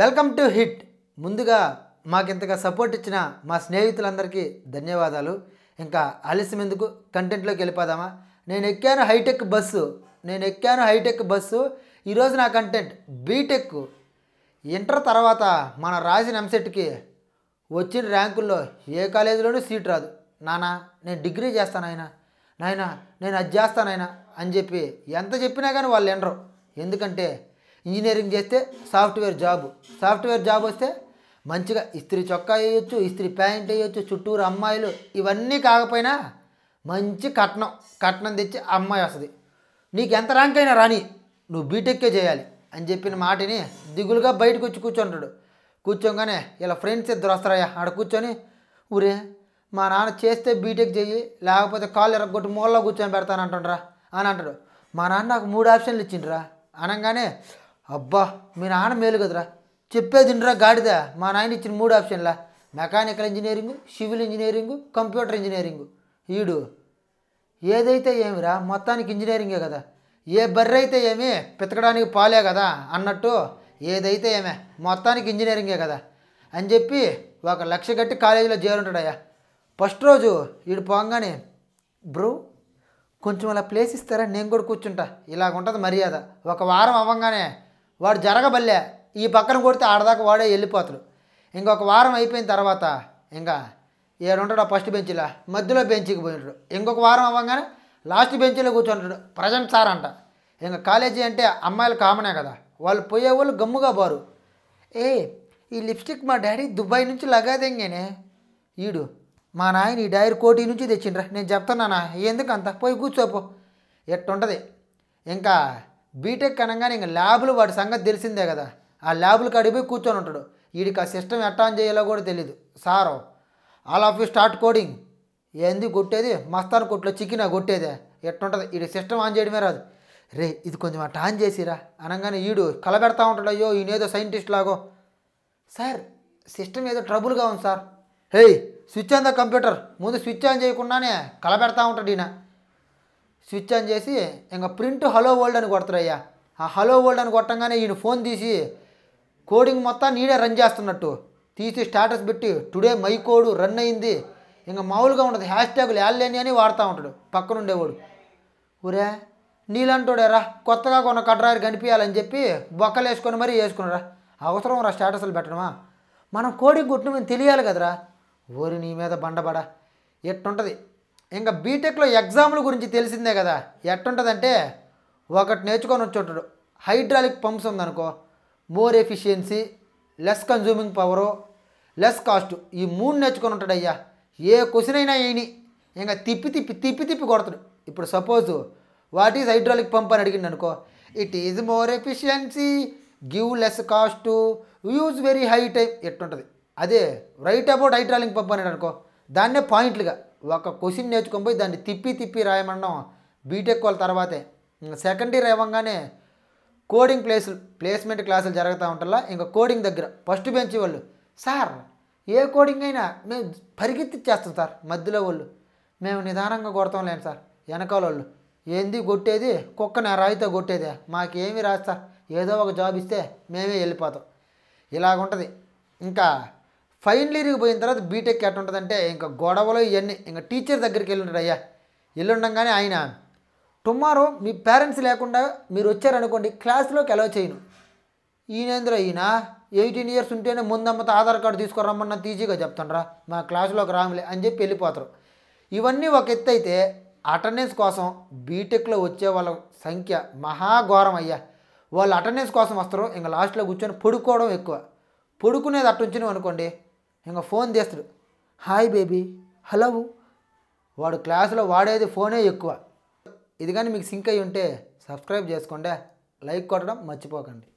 welcome to hit ముందుగా మాకింతగా support ఇచ్చిన మా స్నేహితులందరికీ ధన్యవాదాలు ఇంకా ఆలస్యం ఎందుకు కంటెంట్లోకి వెళ్ళిపోదామా నేను ఎక్కాను హైటెక్ బస్సు నేను ఎక్కాను హైటెక్ బస్సు ఈరోజు నా కంటెంట్ బీటెక్ ఇంటర్ తర్వాత మన రాసిన ఎంసెట్కి వచ్చిన ర్యాంకుల్లో ఏ కాలేజీలోనూ సీట్ రాదు నానా నేను డిగ్రీ చేస్తాను ఆయన నాయన నేను అది చేస్తాను ఆయన అని చెప్పి ఎంత చెప్పినా కానీ వాళ్ళు ఎండరు ఎందుకంటే ఇంజనీరింగ్ చేస్తే సాఫ్ట్వేర్ జాబు సాఫ్ట్వేర్ జాబ్ వస్తే మంచిగా ఇస్త్రీ చొక్కా వేయొచ్చు ఇస్త్రీ ప్యాంట్ వేయొచ్చు చుట్టూరు అమ్మాయిలు ఇవన్నీ కాకపోయినా మంచి కట్నం కట్నం తెచ్చి అమ్మాయి వస్తుంది నీకు ఎంత ర్యాంక్ అయినా రాని నువ్వు బీటెక్కే చేయాలి అని చెప్పిన మాటని దిగులుగా బయటకు వచ్చి కూర్చుంటాడు కూర్చోగానే ఇలా ఫ్రెండ్స్ ఇద్దరు వస్తారయ్యా ఆడ కూర్చొని ఊరే మా నాన్న చేస్తే బీటెక్ చెయ్యి లేకపోతే కాలు ఎరగొట్టి మూలలో కూర్చొని పెడతాను అంటుండ్రా అని అంటాడు మా నాన్న నాకు మూడు ఆప్షన్లు ఇచ్చిండ్రా అనగానే అబ్బా మీ నాన్న మేలు కదరా చెప్పేది ఇండ్రా గాడిద మా నాయన ఇచ్చిన మూడు ఆప్షన్లా mechanical engineering civil engineering computer engineering ఈడు ఏదైతే ఏమిరా మొత్తానికి ఇంజనీరింగే కదా ఏ బర్రె అయితే ఏమి పితకడానికి పాలే కదా అన్నట్టు ఏదైతే ఏమే మొత్తానికి ఇంజనీరింగే కదా అని చెప్పి ఒక లక్ష కట్టి కాలేజీలో చేరుంటాడయ్యా ఫస్ట్ రోజు వీడు పోగానే బ్రో కొంచెం అలా ప్లేస్ ఇస్తారా నేను కూడా కూర్చుంటా ఇలాగ ఉంటుంది మర్యాద ఒక వారం అవ్వగానే వాడు జరగబల్లే ఈ పక్కన కొడితే ఆడదాకా వాడే వెళ్ళిపోతాడు ఇంకొక వారం అయిపోయిన తర్వాత ఇంకా ఏడుంటాడు ఫస్ట్ బెంచ్లో మధ్యలో బెంచ్కి పోయినాడు ఇంకొక వారం అవ్వగానే లాస్ట్ బెంచ్లో కూర్చుంటాడు ప్రజెంట్ సార్ అంట ఇంకా కాలేజీ అంటే అమ్మాయిలు కామనే కదా వాళ్ళు పోయేవాళ్ళు గమ్ముగా పోరు ఏ ఈ లిప్స్టిక్ మా డాడీ దుబాయ్ నుంచి ఇంకేనే ఈడు మా నాయన ఈ డైరీ కోటి నుంచి తెచ్చిండ్రా నేను చెప్తాను నాన్న ఎందుకు అంత పోయి కూర్చోపో ఎట్టుంటుంది ఇంకా బీటెక్ అనగానే ఇంక ల్యాబులు వాడి సంగతి తెలిసిందే కదా ఆ ల్యాబులు కడిపి కూర్చొని ఉంటాడు వీడికి ఆ సిస్టమ్ ఎట్టా ఆన్ చేయాలో కూడా తెలియదు సారో all of you start coding ఏంది కొట్టేది మస్తాను కొట్లో చికెన్ కొట్టేదే ఎట్టుంటుంది వీడి సిస్టమ్ ఆన్ చేయడమే రాదు రే ఇది కొంచెం అట్ట ఆన్ చేసిరా అనగానే ఈడు కలబెడతా ఉంటాడు అయ్యో ఈయనేదో సైంటిస్ట్ లాగో సార్ సిస్టమ్ ఏదో ట్రబుల్గా ఉంది sir hey switch on the computer ముందు స్విచ్ ఆన్ చేయకుండానే కలబెడతా ఉంటాడు ఈయన స్విచ్ ఆన్ చేసి ఇంకా ప్రింట్ హలో వరల్డ్ అని కొడతారయ్యా ఆ హలో వరల్డ్ అని కొట్టంగానే ఈయన ఫోన్ తీసి కోడింగ్ మొత్తం నీడే రన్ చేస్తున్నట్టు తీసి స్టేటస్ పెట్టి టుడే మై కోడ్ రన్ అయింది ఇంకా మామూలుగా ఉండదు హ్యాష్ ట్యాగులు యాళ్ళని అని వాడుతూ ఉంటాడు పక్కనుండేవాడు ఊరే రా కొత్తగా కొన్న కట్రాయర్ కనిపించాలని చెప్పి బొక్కలు వేసుకొని మరీ వేసుకున్నారా అవసరం రా స్టేటస్లు పెట్టడమా మనం కోడింగ్ కొట్టిన తెలియాలి కదరా ఓరి నీ మీద బండబడా ఎట్టుంటుంది ఇంకా బీటెక్లో ఎగ్జామ్ల గురించి తెలిసిందే కదా ఎట్టుంటుందంటే ఒకటి నేర్చుకొని వచ్చుంటాడు హైడ్రాలిక్ పంప్స్ ఉందనుకో more efficiency less consuming power less cost ఈ మూడు నేర్చుకొని ఉంటాడు అయ్యా ఏ క్వశ్చన్ అయినా ఏని ఇంకా తిప్పి తిప్పి తిప్పి తిప్పి కొడతాడు ఇప్పుడు suppose what is hydraulic pump అని అడిగింది అనుకో it is more efficiency give less cost use very high time ఎట్టుంటుంది అదే రైట్ అబౌట్ హైడ్రాలిక్ పంప్ అని అనుకో దాన్నే పాయింట్లుగా ఒక క్వశ్చన్ నేర్చుకొని పోయి దాన్ని తిప్పి తిప్పి రాయమనడం బీటెక్ వాళ్ళ తర్వాతే సెకండ్ ఇయర్ ఇవ్వగానే కోడింగ్ ప్లేసులు ప్లేస్మెంట్ క్లాసులు జరుగుతూ ఉంటలా ఇంకా కోడింగ్ దగ్గర ఫస్ట్ బెంచ్ వాళ్ళు సార్ ఏ కోడింగ్ అయినా మేము పరిగెత్తిచ్చేస్తాం సార్ మధ్యలో వాళ్ళు మేము నిదానంగా కొడతాం లేని సార్ వెనకాల వాళ్ళు ఏంది కొట్టేది కుక్కన రాయితో కొట్టేదే మాకేమి రాదు సార్ ఏదో ఒక జాబ్ ఇస్తే మేమే వెళ్ళిపోతాం ఇలాగుంటుంది ఇంకా ఫైనల్ ఇయర్కి పోయిన తర్వాత బీటెక్ ఉంటుందంటే ఇంకా గొడవలు ఇవన్నీ ఇంకా టీచర్ దగ్గరికి వెళ్ళింటాడు అయ్యా వెళ్ళుండగానే ఆయన టుమారో మీ పేరెంట్స్ లేకుండా మీరు వచ్చారనుకోండి క్లాస్లోకి ఎలా చేయను ఈయనేంద్ర ఈయన ఎయిటీన్ ఇయర్స్ ఉంటేనే ముందమ్మతో ఆధార్ కార్డు తీసుకురమ్మన్న తీజీగా చెప్తాండ్రా మా క్లాసులోకి రాములే అని చెప్పి వెళ్ళిపోతారు ఇవన్నీ ఒక ఎత్తు అయితే అటెండెన్స్ కోసం బీటెక్లో వచ్చే వాళ్ళ సంఖ్య మహాఘోరం అయ్యా వాళ్ళు అటెండెన్స్ కోసం వస్తారు ఇంకా లాస్ట్లో కూర్చొని పడుకోవడం ఎక్కువ పడుకునేది అట్టుంచినవి అనుకోండి ఇంకా ఫోన్ తీస్తాడు హాయ్ బేబీ హలో వాడు క్లాసులో వాడేది ఫోనే ఎక్కువ ఇది కానీ మీకు సింక్ అయ్యి ఉంటే సబ్స్క్రైబ్ చేసుకోండి లైక్ కొట్టడం మర్చిపోకండి